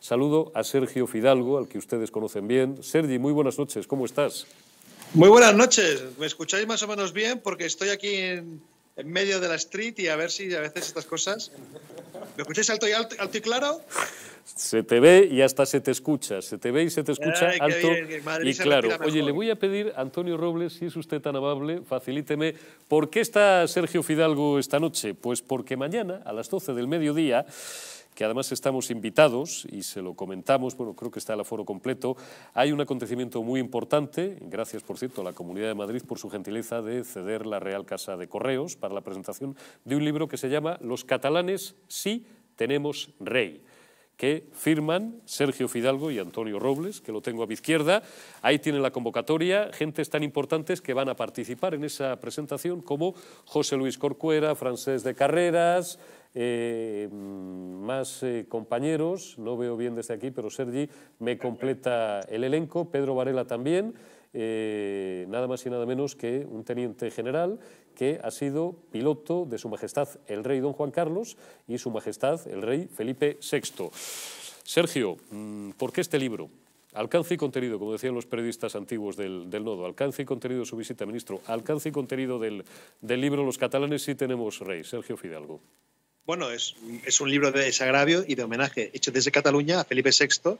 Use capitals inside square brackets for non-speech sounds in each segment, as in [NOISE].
Saludo a Sergio Fidalgo, al que ustedes conocen bien. Sergi, muy buenas noches, ¿cómo estás? Muy buenas noches, ¿me escucháis más o menos bien? Porque estoy aquí en, medio de la street y a ver si a veces estas cosas... ¿Me escucháis alto y, alto, claro? [LAUGHS] se te ve y hasta se te escucha, se te ve y se te escucha alto y claro. Oye, le voy a pedir, a Antonio Robles, si es usted tan amable, facilíteme, ¿por qué está Sergio Fidalgo esta noche? Pues porque mañana, a las 12 del mediodía, que además estamos invitados y se lo comentamos, bueno, creo que está el aforo completo. Hay un acontecimiento muy importante, gracias por cierto a la Comunidad de Madrid por su gentileza de ceder la Real Casa de Correos para la presentación de un libro que se llama Los catalanes sí tenemos rey que firman Sergio Fidalgo y Antonio Robles, que lo tengo a mi izquierda. Ahí tienen la convocatoria, gentes tan importantes que van a participar en esa presentación como José Luis Corcuera, Francés de Carreras, eh, más eh, compañeros, no veo bien desde aquí, pero Sergi me completa el elenco, Pedro Varela también, eh, nada más y nada menos que un teniente general que ha sido piloto de Su Majestad el Rey Don Juan Carlos y Su Majestad el Rey Felipe VI. Sergio, mm, ¿por qué este libro? Alcance y contenido, como decían los periodistas antiguos del, Nodo, alcance y contenido de su visita, ministro, alcance y contenido del, del libro Los catalanes sí tenemos rey, Sergio Fidalgo. Bueno, es, un libro de desagravio y de homenaje hecho desde Cataluña a Felipe VI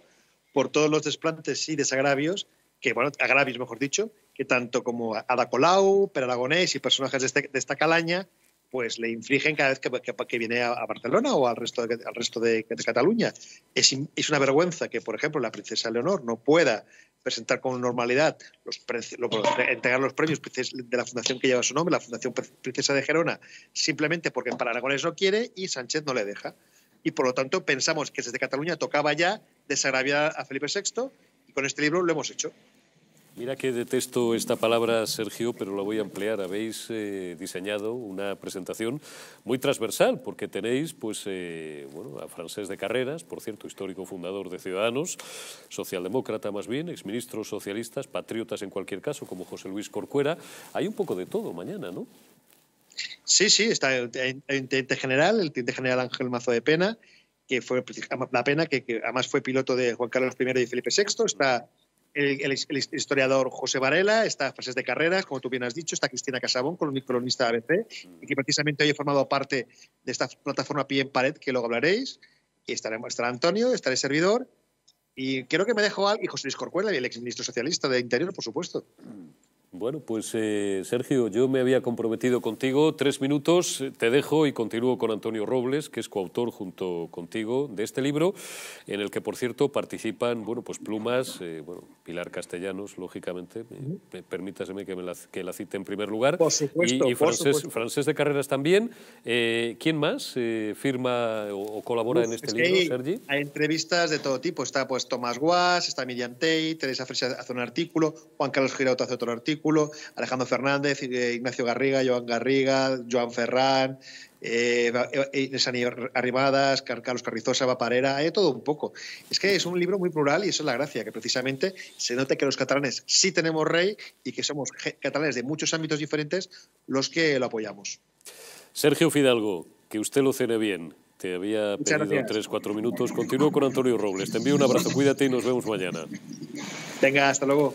por todos los desplantes y desagravios, que, bueno, agravios mejor dicho, que tanto como Ada Colau, Aragonés y personajes este, de, esta calaña, pues le infligen cada vez que, viene a, Barcelona o al resto de, resto de, Cataluña. Es, es, una vergüenza que, por ejemplo, la princesa Leonor no pueda presentar con normalidad, los entregar los premios de la fundación que lleva su nombre, la Fundación Princesa de Gerona, simplemente porque para Aragones no quiere y Sánchez no le deja. Y por lo tanto pensamos que desde Cataluña tocaba ya desagraviar a Felipe VI y con este libro lo hemos hecho. Mira que detesto esta palabra, Sergio, pero la voy a emplear. Habéis eh, diseñado una presentación muy transversal, porque tenéis pues, eh, bueno, a Francés de Carreras, por cierto, histórico fundador de Ciudadanos, socialdemócrata más bien, exministros socialistas, patriotas en cualquier caso, como José Luis Corcuera. Hay un poco de todo mañana, ¿no? Sí, sí, está el intendente general, el intendente general Ángel Mazo de Pena, que fue pues, la pena, que además fue piloto de Juan Carlos I y Felipe VI, está el, historiador José Varela, está Frases de Carreras, como tú bien has dicho, está Cristina Casabón, columnista de ABC, y que precisamente hoy he formado parte de esta plataforma Pie en Pared, que luego hablaréis, y estará, estará Antonio, estará el servidor, y creo que me dejo al y José Luis Corcuela, el exministro socialista de Interior, por supuesto. Mm. Bueno, pues eh, Sergio, yo me había comprometido contigo tres minutos, eh, te dejo y continúo con Antonio Robles, que es coautor junto contigo de este libro, en el que, por cierto, participan, bueno, pues plumas, eh, bueno, Pilar Castellanos, lógicamente, permítaseme que, me la, que cite en primer lugar, y, francés, de Carreras también. ¿Quién más firma o, colabora en este libro, Sergi? Hay entrevistas de todo tipo, está pues Tomás Guas, está Miriam Teresa Fresa hace un artículo, Juan Carlos Girauto hace otro artículo, Alejandro Fernández, eh, Ignacio Garriga, Joan Garriga, Joan Ferrán, eh, eh, eh Inés Arrimadas, Carlos Carrizosa, Vaparera, todo un poco. Es que es un libro muy plural y eso es la gracia, que precisamente se note que los catalanes sí tenemos rey y que somos catalanes de muchos ámbitos diferentes los que lo apoyamos. Sergio Fidalgo, que usted lo cene bien. Te había pedido tres, cuatro minutos. Continúo con Antonio Robles. Te envío un abrazo, cuídate y nos vemos mañana. Venga, hasta luego.